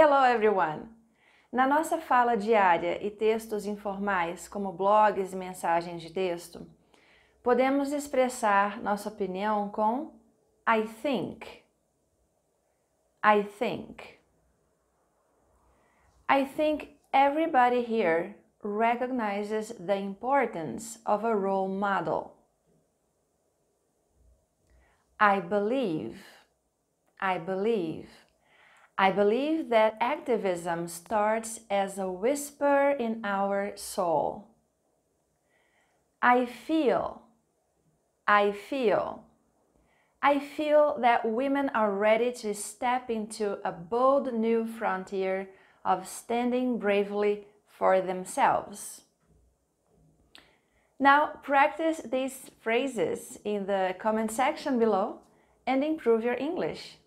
Hello everyone! Na nossa fala diária e textos informais, como blogs e mensagens de texto, podemos expressar nossa opinião com I think. I think. I think everybody here recognizes the importance of a role model. I believe. I believe. I believe that activism starts as a whisper in our soul. I feel, I feel, I feel that women are ready to step into a bold new frontier of standing bravely for themselves. Now practice these phrases in the comment section below and improve your English.